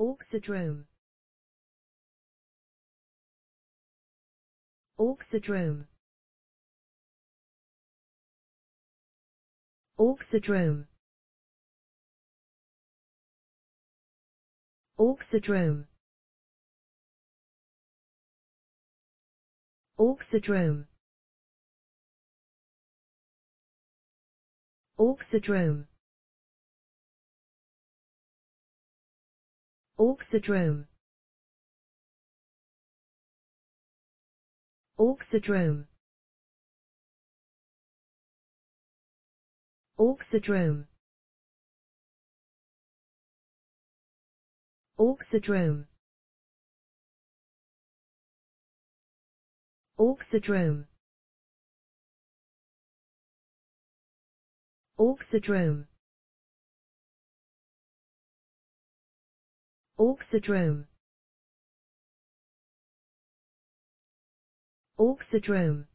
Oxydrome. Oxydrome. Oxydrome. Oxydrome. Oxydrome. Oxydrome. Oxidrome Oxidrome Oxidrome Oxidrome Oxidrome Oxidrome Oxidrome Oxidrome